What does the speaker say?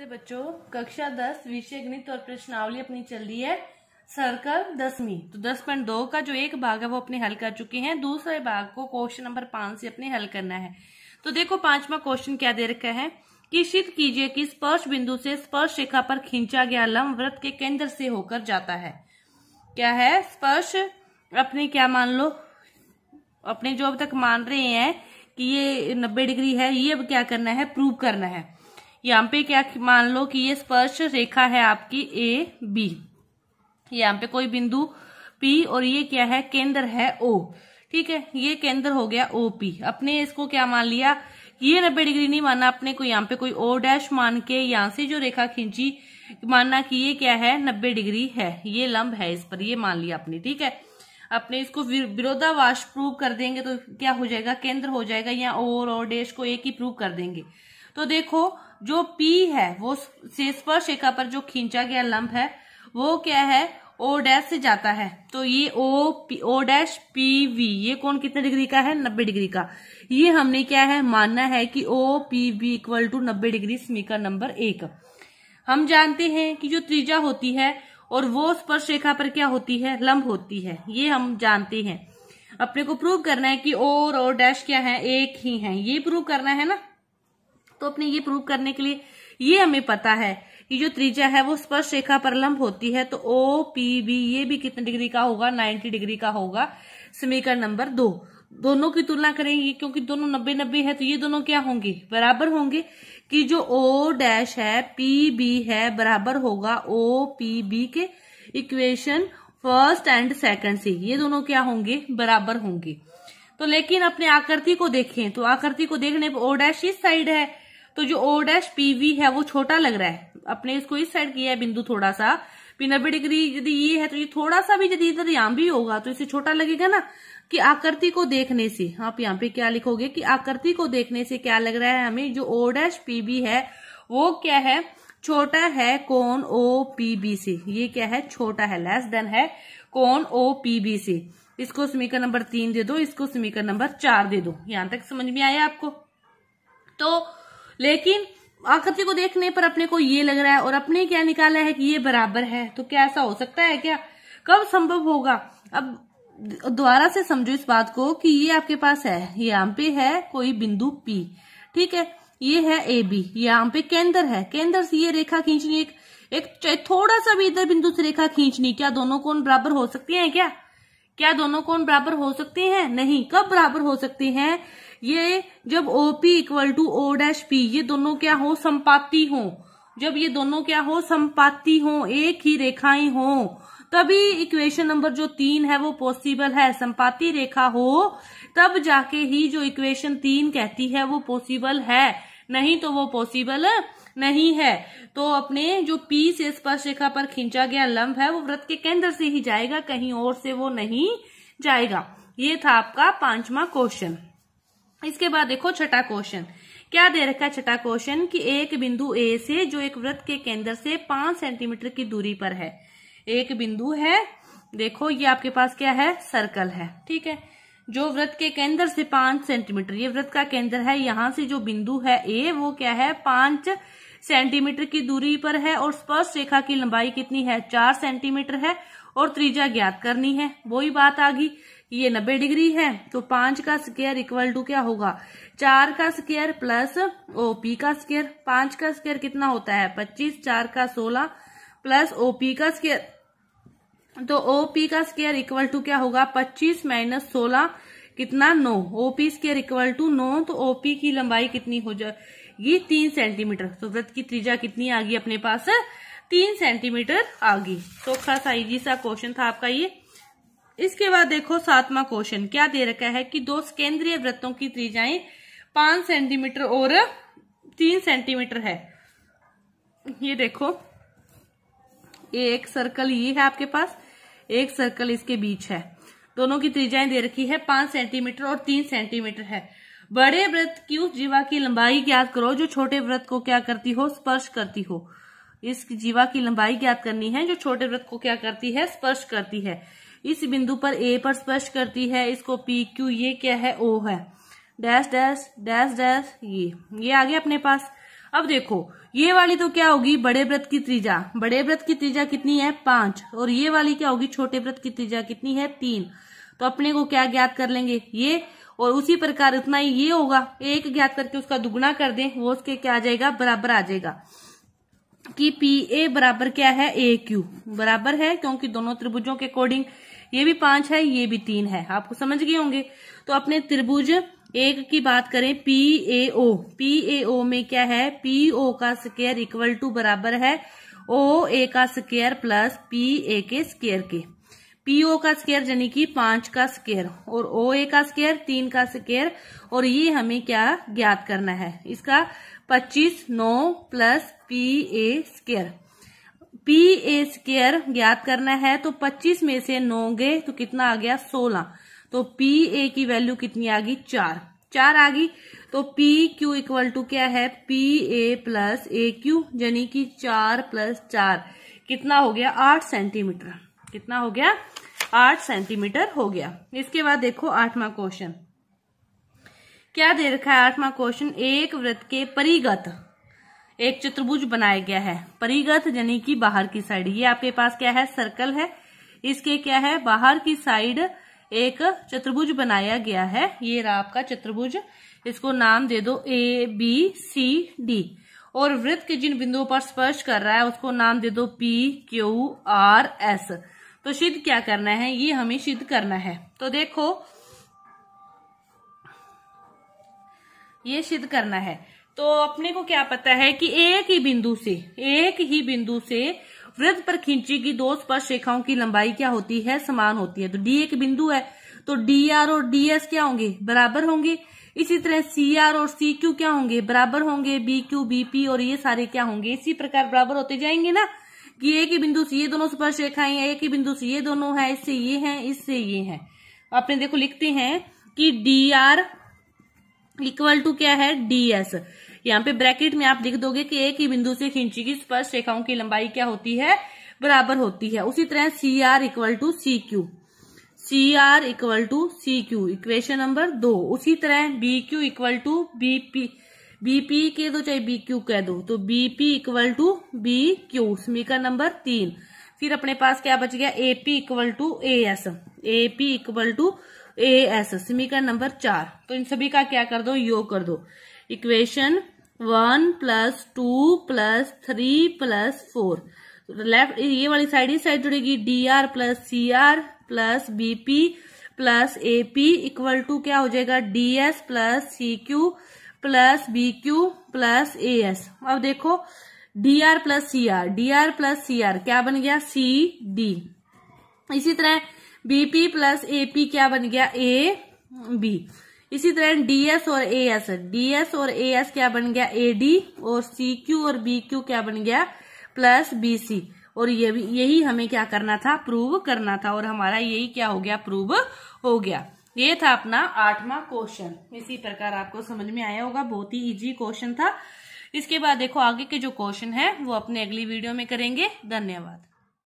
नमस्ते बच्चों कक्षा दस विषय गणित और प्रश्नावली अपनी चल रही है सर्कल दसवीं तो दस पॉइंट दो का जो एक भाग है वो अपने हल कर चुके हैं दूसरे भाग को क्वेश्चन नंबर पांच से अपने हल करना है तो देखो पांचवा क्वेश्चन क्या दे रखा है कि सिद्ध कीजिए कि स्पर्श बिंदु से स्पर्श रेखा पर खींचा गया लंब व्रत के केंद्र से होकर जाता है क्या है स्पर्श अपने क्या मान लो अपने जो अब तक मान रहे हैं कि ये नब्बे डिग्री है ये अब क्या करना है प्रूव करना है यहाँ पे क्या मान लो कि ये स्पर्श रेखा है आपकी ए बी यहाँ पे कोई बिंदु पी और ये क्या है केंद्र है ओ ठीक है ये केंद्र हो गया ओ पी अपने इसको क्या मान लिया ये नब्बे डिग्री नहीं माना अपने को यहाँ पे कोई ओ डैश मान के यहाँ से जो रेखा खींची मानना कि ये क्या है नब्बे डिग्री है ये लंब है इस पर ये मान लिया अपने ठीक है अपने इसको विरोधावास प्रूव कर देंगे तो क्या हो जाएगा केंद्र हो जाएगा या ओर और डैश को एक ही प्रूव कर देंगे तो देखो जो पी है वो से स्पर्श रेखा पर जो खींचा गया लंब है वो क्या है ओ डैश से जाता है तो ये O P O dash P V ये कौन कितने डिग्री का है नब्बे डिग्री का ये हमने क्या है मानना है कि O P V equal to नब्बे डिग्री समीकरण नंबर एक हम जानते हैं कि जो त्रिज्या होती है और वो स्पर्श रेखा पर क्या होती है लंब होती है ये हम जानते हैं अपने को प्रूव करना है कि और और डैश क्या है एक ही है ये प्रूव करना है ना तो अपने ये प्रूव करने के लिए ये हमें पता है कि जो त्रिज्या है वो स्पर्श रेखा पर लंब होती है तो ओ पी बी ये भी कितने डिग्री का होगा 90 डिग्री का होगा समीकरण नंबर दो दोनों की तुलना करेंगे क्योंकि दोनों नब्बे नब्बे है तो ये दोनों क्या होंगे बराबर होंगे कि जो ओ डैश है पी बी है बराबर होगा ओ पी बी के इक्वेशन फर्स्ट एंड सेकंड से ये दोनों क्या होंगे बराबर होंगे तो लेकिन अपने आकृति को देखें तो आकृति को देखने पर ओ डैश इस साइड है तो जो ओ डैश पीवी है वो छोटा लग रहा है अपने इसको इस साइड किया है बिंदु थोड़ा सा नब्बे डिग्री यदि ये है तो ये थोड़ा सा भी यदि इधर यहां भी होगा तो इसे छोटा लगेगा ना कि आकृति को देखने से आप यहाँ पे क्या लिखोगे कि आकृति को देखने से क्या लग रहा है हमें जो ओ डैश पीबी है वो क्या है छोटा है कौन ओ पीबी से ये क्या है छोटा है लेस देन है कौन ओ पीबी से इसको समीकरण नंबर तीन दे दो इसको समीकरण नंबर चार दे दो यहां तक समझ में आया आपको तो लेकिन आकृति को देखने पर अपने को ये लग रहा है और अपने क्या निकाला है कि ये बराबर है तो क्या ऐसा हो सकता है क्या कब संभव होगा अब दोबारा से समझो इस बात को कि ये आपके पास है ये यहाँ पे है कोई बिंदु पी ठीक है ये है ए बी यहाँ पे केंद्र है केंद्र से ये रेखा खींचनी एक एक थोड़ा सा भी इधर बिंदु से रेखा खींचनी क्या दोनों कोण बराबर हो सकते हैं क्या क्या दोनों कोण बराबर हो सकते हैं नहीं कब बराबर हो सकते हैं ये जब OP equal to O dash P ये दोनों क्या हो संपाति हो जब ये दोनों क्या हो संपाति हो एक ही रेखाएं हो तभी इक्वेशन नंबर जो तीन है वो पॉसिबल है संपाति रेखा हो तब जाके ही जो इक्वेशन तीन कहती है वो पॉसिबल है नहीं तो वो पॉसिबल नहीं है तो अपने जो पी से स्पर्श रेखा पर खींचा गया लंब है वो व्रत के केंद्र से ही जाएगा कहीं और से वो नहीं जाएगा ये था आपका पांचवा क्वेश्चन इसके बाद देखो छठा क्वेश्चन क्या दे रखा है छठा क्वेश्चन कि एक बिंदु ए से जो एक वृत्त के केंद्र से पांच सेंटीमीटर की दूरी पर है एक बिंदु है देखो ये आपके पास क्या है सर्कल है ठीक है जो वृत्त के केंद्र से पांच सेंटीमीटर ये वृत्त का केंद्र है यहाँ से जो बिंदु है ए वो क्या है पांच सेंटीमीटर की दूरी पर है और स्पर्श रेखा की लंबाई कितनी है चार सेंटीमीटर है और त्रिज्या ज्ञात करनी है वही बात आ गई ये नब्बे डिग्री है तो पांच का स्केयर इक्वल टू क्या होगा चार का स्केयर प्लस ओपी का स्केयर पांच का स्केयर कितना होता है पच्चीस चार का सोलह प्लस ओपी का स्केयर तो ओपी का स्केयर इक्वल टू क्या होगा पच्चीस माइनस सोलह कितना नो ओपी स्केयर इक्वल टू नो तो ओपी की लंबाई कितनी हो जाएगी तीन सेंटीमीटर तो व्रत की त्रिज्या कितनी आ गई अपने पास तीन सेंटीमीटर आ गई तो खा जी सा क्वेश्चन था आपका ये इसके बाद देखो सातवां क्वेश्चन क्या दे रखा है कि दो केंद्रीय वृत्तों की त्रिज्याएं पांच सेंटीमीटर और तीन सेंटीमीटर है ये देखो एक सर्कल ये है आपके पास एक सर्कल इसके बीच है दोनों की त्रिज्याएं दे रखी है पांच सेंटीमीटर और तीन सेंटीमीटर है बड़े व्रत की उस जीवा की लंबाई ज्ञात करो जो छोटे व्रत को क्या करती हो स्पर्श करती हो इस जीवा की लंबाई ज्ञात करनी है जो छोटे व्रत को क्या करती है स्पर्श करती है इस बिंदु पर ए पर स्पर्श करती है इसको पी क्यू ये क्या है ओ है डैश डैश डैश डैश ये ये आ गया अपने पास अब देखो ये वाली तो क्या होगी बड़े व्रत की त्रिजा बड़े व्रत की त्रिजा कितनी है पांच और ये वाली क्या होगी छोटे व्रत की त्रिजा कितनी है तीन तो अपने को क्या ज्ञात कर लेंगे ये और उसी प्रकार उतना ही ये होगा एक ज्ञात करके उसका दुगुना कर दें वो उसके क्या आ जाएगा बराबर आ जाएगा कि पी ए बराबर क्या है ए क्यू बराबर है क्योंकि दोनों त्रिभुजों के अकॉर्डिंग ये भी पांच है ये भी तीन है आपको समझ गए होंगे तो अपने त्रिभुज एक की बात करें P A O P A ओ में क्या है पी ओ का स्केयर इक्वल टू बराबर है ओ ए का स्केयर प्लस पी ए के स्केयर के पीओ का स्केयर यानी कि पांच का स्केयर और ओ ए का स्केयर तीन का स्केयर और ये हमें क्या ज्ञात करना है इसका पच्चीस नौ plus P A square P A square ज्ञात करना है तो 25 में से नौ गए तो कितना आ गया 16 तो पी ए की वैल्यू कितनी आ गई चार चार आ गई तो पी क्यू इक्वल टू क्या है P A plus A Q यानी कि चार प्लस चार कितना हो गया आठ सेंटीमीटर कितना हो गया आठ सेंटीमीटर हो गया इसके बाद देखो आठवां क्वेश्चन क्या दे रखा है आठवां क्वेश्चन एक व्रत के परिगत एक चतुर्भुज बनाया गया है परिगत यानी कि बाहर की साइड ये आपके पास क्या है सर्कल है इसके क्या है बाहर की साइड एक चतुर्भुज बनाया गया है ये रहा आपका चतुर्भुज इसको नाम दे दो ए बी सी डी और वृत्त के जिन बिंदुओं पर स्पर्श कर रहा है उसको नाम दे दो पी क्यू आर एस तो सिद्ध क्या करना है ये हमें सिद्ध करना है तो देखो ये सिद्ध करना है तो अपने को क्या पता है कि एक ही बिंदु से एक ही बिंदु से वृद्ध पर खींची गई दो स्पर्श रेखाओं की लंबाई क्या होती है समान होती है तो डी एक बिंदु है तो डी आर और डी एस क्या होंगे बराबर होंगे इसी तरह सी आर और सी क्यू क्या होंगे बराबर होंगे बी क्यू बी पी और ये सारे क्या होंगे इसी प्रकार बराबर होते जाएंगे ना कि एक ही बिंदु से ये दोनों स्पर्श रेखाएं एक ही बिंदु से ये दोनों है इससे ये है इससे ये है आपने देखो लिखते हैं कि डी आर इक्वल टू क्या है डी एस यहाँ पे ब्रैकेट में आप लिख दोगे कि एक ही बिंदु से खींची की स्पर्श रेखाओं की लंबाई क्या होती है बराबर होती है उसी तरह C R equal to C Q C R equal to C Q equation number दो उसी तरह B Q equal to B P B P कह दो चाहे बी क्यू कह दो तो B P equal to B Q समीकरण नंबर तीन फिर अपने पास क्या बच गया A P equal to A S A P equal to A S समीकरण नंबर चार तो इन सभी का क्या कर दो योग कर दो equation one plus two plus three plus four left ये वाली साइड ही साइड जुड़ेगी D R plus C R plus B P plus A P equal to क्या हो जाएगा D S plus C Q plus B Q plus A S अब देखो D R plus C R D R plus C R क्या बन गया C D इसी तरह बीपी प्लस ए पी क्या बन गया ए बी इसी तरह डीएस और ए एस डीएस और ए एस क्या बन गया ए डी और सी क्यू और बी क्यू क्या बन गया प्लस बी सी और ये भी यही हमें क्या करना था प्रूव करना था और हमारा यही क्या हो गया प्रूव हो गया ये था अपना आठवां क्वेश्चन इसी प्रकार आपको समझ में आया होगा बहुत ही इजी क्वेश्चन था इसके बाद देखो आगे के जो क्वेश्चन है वो अपने अगली वीडियो में करेंगे धन्यवाद